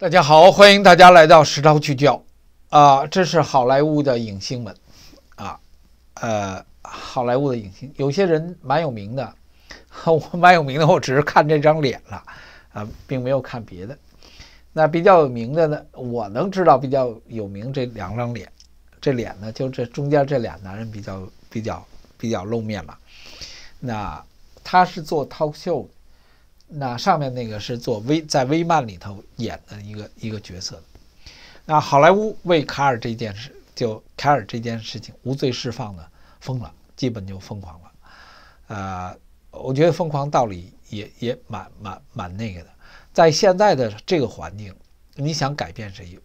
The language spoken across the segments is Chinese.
大家好，欢迎大家来到《实招聚焦》啊，这是好莱坞的影星们啊，呃，好莱坞的影星，有些人蛮有名的，我蛮有名的，我只是看这张脸了啊，并没有看别的。那比较有名的呢，我能知道比较有名这两张脸，这脸呢，就这中间这俩男人比较比较比较露面了。那他是做 talk show 的，那上面那个是做微在微漫里头演的一个一个角色，那好莱坞为卡尔这件事就凯尔这件事情无罪释放呢疯了，基本就疯狂了。呃，我觉得疯狂道理也也蛮蛮蛮那个的。在现在的这个环境，你想改变谁？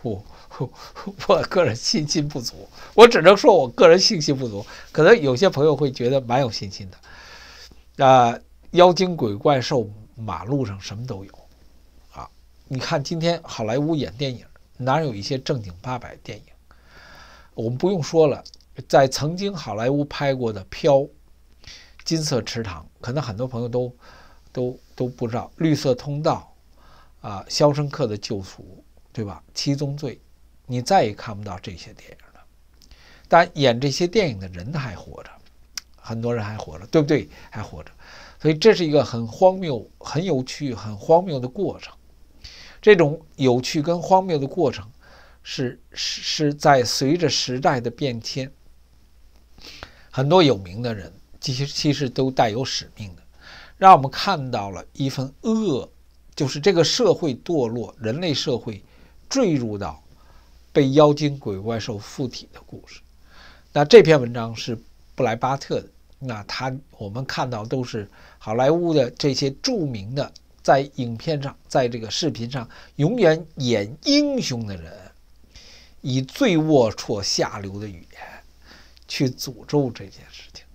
我 我个人信心不足，我只能说我个人信心不足。可能有些朋友会觉得蛮有信心的，啊。妖精、鬼怪、兽，马路上什么都有。啊，你看今天好莱坞演电影，哪有一些正经八百电影？我们不用说了，在曾经好莱坞拍过的《飘》《金色池塘》，可能很多朋友都都都不知道，《绿色通道》啊，《肖申克的救赎》，对吧？《七宗罪》，你再也看不到这些电影了。但演这些电影的人还活着，很多人还活着，对不对？还活着。所以这是一个很荒谬、很有趣、很荒谬的过程。这种有趣跟荒谬的过程，是是是在随着时代的变迁。很多有名的人，其实其实都带有使命的，让我们看到了一份恶，就是这个社会堕落，人类社会坠入到被妖精、鬼怪兽附体的故事。那这篇文章是布莱巴特的。那他，我们看到都是好莱坞的这些著名的，在影片上，在这个视频上，永远演英雄的人，以最龌龊下流的语言去诅咒这件事情。